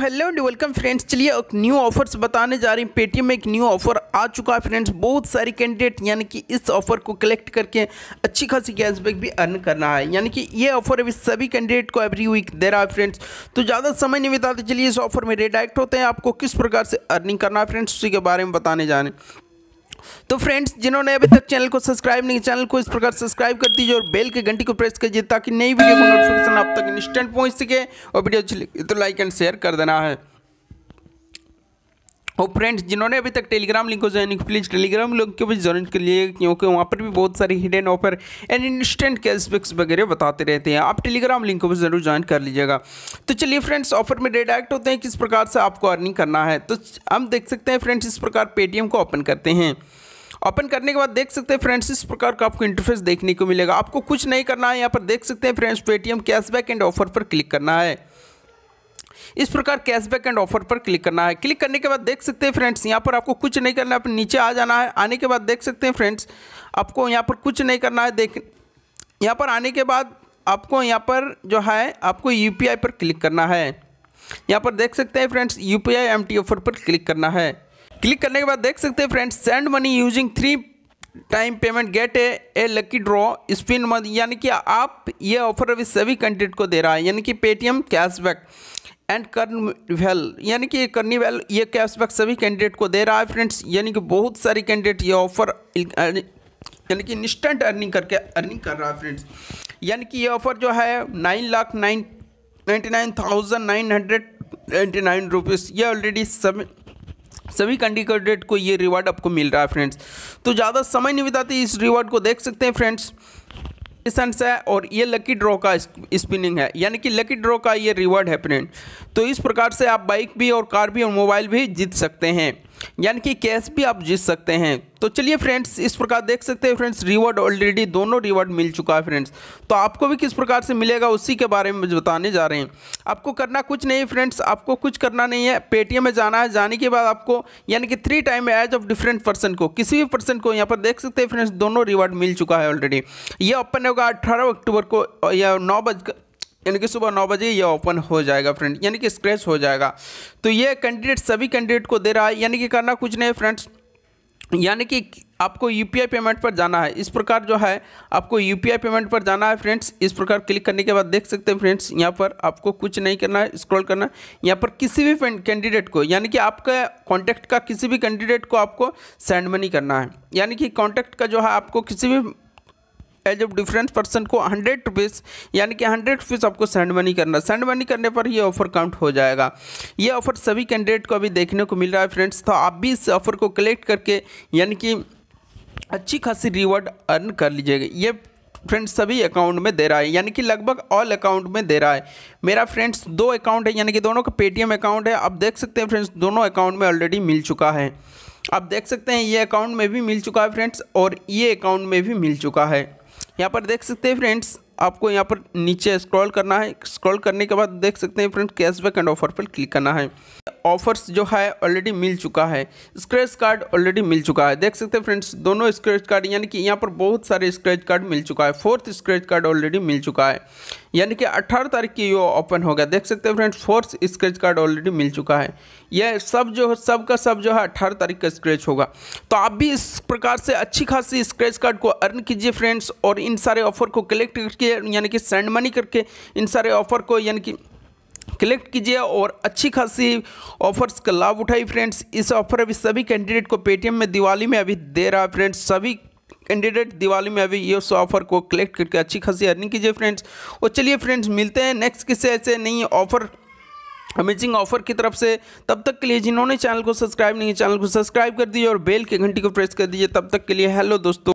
hello and welcome friends चलिए एक new offers बताने जा रही हैं पेटीएम में एक न्यू ऑफर आ चुका है फ्रेंड्स बहुत सारे कैंडिडेट यानी कि इस ऑफर को कलेक्ट करके अच्छी खासी कैशबैक भी अर्न करना है यानी कि ये ऑफर अभी सभी कैंडिडेट को एवरी वीक दे रहा है फ्रेंड्स तो ज़्यादा समय नहीं बिताते चलिए इस ऑफर में रिडायरेक्ट होते हैं आपको किस प्रकार से अर्निंग करना है फ्रेंड्स उसी के बारे में बताने जा रहे हैं तो फ्रेंड्स जिन्होंने अभी तक चैनल को सब्सक्राइब नहीं चैनल को इस प्रकार सब्सक्राइब कर दीजिए और बेल के घंटी को प्रेस कर दीजिए ताकि नई वीडियो का नोटिफिकेशन आप तक इंस्टेंट पहुंच सके और वीडियो अच्छी तो लाइक एंड शेयर कर देना है और फ्रेंड्स जिन्होंने अभी तक टेलीग्राम लिंक को ज्वाइन प्लीज़ टेलीग्राम लिंक को भी ज्वाइन कर लिए क्योंकि वहाँ पर भी बहुत सारे hidden offer and instant cashbacks वगैरह बताते रहते हैं आप टेलीग्राम लिंक को भी ज़रूर ज्वाइन कर लीजिएगा तो चलिए फ्रेंड्स ऑफर में डायरेक्ट होते हैं किस प्रकार से आपको अर्निंग करना है तो हम देख सकते हैं फ्रेंड्स इस प्रकार पेटीएम को ओपन करते हैं ओपन करने के बाद देख सकते हैं फ्रेंड्स इस प्रकार का आपको इंटरफेस देखने को मिलेगा आपको कुछ नहीं करना है यहाँ पर देख सकते हैं friends Paytm cashback and offer पर क्लिक करना है इस प्रकार कैशबैक एंड ऑफर पर क्लिक करना है क्लिक करने के बाद देख सकते हैं फ्रेंड्स यहाँ पर आपको कुछ नहीं करना है नीचे आ जाना है आने के बाद देख सकते हैं फ्रेंड्स आपको यहाँ पर कुछ नहीं करना है देख यहाँ पर आने के बाद आपको यहाँ पर जो है आपको यू पर क्लिक करना है यहाँ पर देख सकते हैं फ्रेंड्स यू पी ऑफर पर क्लिक करना है क्लिक करने के बाद देख सकते हैं friends send money using three time payment get a a lucky draw spin money यानी कि आप ये ऑफर अभी सभी कंटेंट को दे रहा है यानी कि पेटीएम कैशबैक एंड कर्नवेल यानी कि कर्निवेल ये कैशबैक सभी कैंडिडेट को दे रहा है फ्रेंड्स यानी कि बहुत सारे कैंडिडेट ये ऑफर यानी कि इंस्टेंट अर्निंग करके अर्निंग कर रहा है फ्रेंड्स यानी कि ये ऑफर जो है nine lakh nine ninety nine thousand nine hundred ninety nine rupees ये ऑलरेडी सभी सभी कैंडिडेट को ये रिवार्ड आपको मिल रहा है फ्रेंड्स तो ज़्यादा समय नहीं बिताते इस रिवार्ड को देख सकते हैं फ्रेंड्स कंडीशंस है और ये लकी ड्रॉ का स्पिनिंग है यानी कि लकी ड्रॉ का ये रिवॉर्ड है फ्रेंड तो इस प्रकार से आप बाइक भी और कार भी और मोबाइल भी जीत सकते हैं यानी कि कैश भी आप जीत सकते हैं तो चलिए फ्रेंड्स इस प्रकार देख सकते हैं फ्रेंड्स रिवॉर्ड ऑलरेडी दोनों रिवॉर्ड मिल चुका है फ्रेंड्स तो आपको भी किस प्रकार से मिलेगा उसी के बारे में बताने जा रहे हैं आपको करना कुछ नहीं फ्रेंड्स आपको कुछ करना नहीं है पेटीएम में जाना है जाने के बाद आपको यानी कि three time age of different person को किसी भी पर्सन को यहाँ पर देख सकते हैं फ्रेंड्स दोनों रिवॉर्ड मिल चुका है ऑलरेडी यह ओपन होगा अट्ठारह अक्टूबर को या नौ बजकर यानी कि सुबह नौ बजे ये ओपन हो जाएगा फ्रेंड यानी कि स्क्रैच हो जाएगा तो ये कैंडिडेट सभी कैंडिडेट को दे रहा है यानी कि करना कुछ नहीं फ्रेंड्स यानी कि आपको यू पेमेंट पर जाना है इस प्रकार जो है आपको यू पेमेंट पर जाना है फ्रेंड्स इस प्रकार क्लिक करने के बाद देख सकते हैं फ्रेंड्स यहाँ पर आपको कुछ नहीं करना है स्क्रॉल करना है यहाँ पर किसी भी कैंडिडेट को यानी कि आपके कॉन्टैक्ट का किसी भी कैंडिडेट को आपको सेंड मनी करना है यानी कि कॉन्टैक्ट का जो है आपको किसी भी एज ऑफ डिफरेंस पर्सन को हंड्रेड रुपीज़ यानी कि हंड्रेड रुपीज़ आपको सेंड मनी करना सेंड मनी करने पर ये ऑफर काउंट हो जाएगा ये ऑफर सभी कैंडिडेट को अभी देखने को मिल रहा है फ्रेंड्स तो आप भी इस ऑफर को कलेक्ट करके यानी कि अच्छी खासी रिवॉर्ड अर्न कर लीजिएगा ये फ्रेंड्स सभी अकाउंट में दे रहा है यानी कि लगभग ऑल अकाउंट में दे रहा है मेरा फ्रेंड्स दो अकाउंट है यानी कि दोनों का पेटीएम अकाउंट है आप देख सकते हैं फ्रेंड्स दोनों अकाउंट में ऑलरेडी मिल चुका है आप देख सकते हैं ये अकाउंट में भी मिल चुका है फ्रेंड्स और ये अकाउंट में भी मिल चुका है यहाँ पर देख सकते हैं फ्रेंड्स आपको यहाँ पर नीचे स्क्रॉल करना है स्क्रॉल करने के बाद देख सकते हैं फ्रेंड कैशबैक एंड ऑफर पर क्लिक करना है ऑफर्स जो है ऑलरेडी मिल चुका है स्क्रैच कार्ड ऑलरेडी मिल चुका है देख सकते हैं फ्रेंड्स दोनों स्क्रैच कार्ड यानी कि यहाँ पर बहुत सारे स्क्रैच कार्ड मिल चुका है फोर्थ स्क्रैच कार्ड ऑलरेडी मिल चुका है यानी कि 18 तारीख की ये ओपन गया देख सकते हैं friends fourth scratch card already मिल चुका है यह सब जो है सब का सब जो है अट्ठारह तारीख का स्क्रैच होगा तो आप भी इस प्रकार से अच्छी खासी स्क्रैच कार्ड को अर्न कीजिए फ्रेंड्स और इन सारे ऑफर को कलेक्ट करके यानी कि सेंड मनी करके इन सारे ऑफर को यानी कि कलेक्ट कीजिए और अच्छी खासी ऑफर्स का लाभ उठाई फ्रेंड्स इस ऑफर अभी सभी कैंडिडेट को पेटीएम में दिवाली में अभी दे रहा है फ्रेंड्स सभी कैंडिडेट दिवाली में अभी ये ऑफर को कलेक्ट करके अच्छी खासी अर्निंग कीजिए फ्रेंड्स और चलिए फ्रेंड्स मिलते हैं नेक्स्ट किससे ऐसे नई ऑफर अमेजिंग ऑफर की तरफ से तब तक के लिए जिन्होंने चैनल को सब्सक्राइब नहीं चैनल को सब्सक्राइब कर दीजिए और बेल के घंटी को प्रेस कर दीजिए तब तक के लिए हेलो दोस्तों